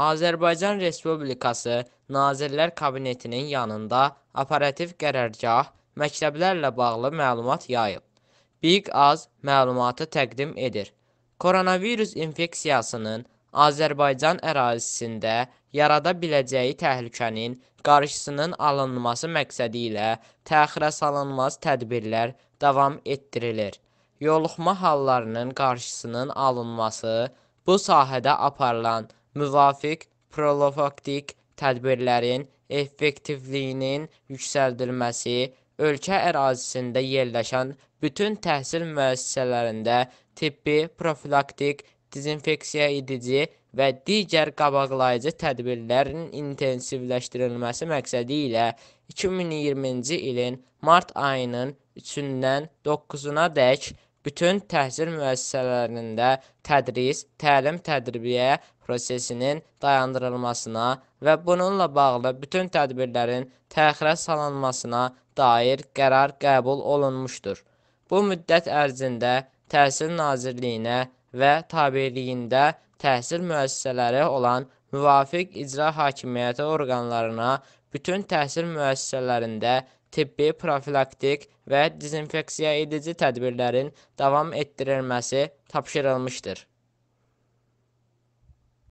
Azərbaycan Respublikası Nazirlər Kabinetinin yanında operativ qərargah məktəblərlə bağlı məlumat yayıb. Big Az məlumatı təqdim edir. Koronavirus infeksiyasının Azərbaycan ərazisində yarada biləcəyi təhlükənin qarşısının alınması məqsədi ilə təxirə salınmaz tədbirlər davam etdirilir. Yoluxma hallarının qarşısının alınması bu sahədə aparılan müvafiq profilaktik tədbirlərin effektivliyinin yüksəldilməsi, ölkə ərazisində yerləşən bütün təhsil müəssisələrində tibbi, profilaktik, dezinfeksiya edici və digər qabaqlayıcı tədbirlərin intensivləşdirilməsi məqsədi ilə 2020-ci ilin mart ayının 3-dən 9-una dək bütün təhsil müəssisələrində tədris, təlim-tədbiyə prosesinin dayandırılmasına və bununla bağlı bütün tədbirlərin təxirə salınmasına dair qərar qəbul olunmuşdur. Bu müddət ərzində Təhsil Nazirliyinə və tabeliyində təhsil müəssisələri olan müvafiq icra hakimiyyəti orqanlarına bütün təhsil müəssisələrində tibbi, profilaktik və dezinfeksiyayedici tədbirlərin davam etdirilməsi tapşırılmışdır.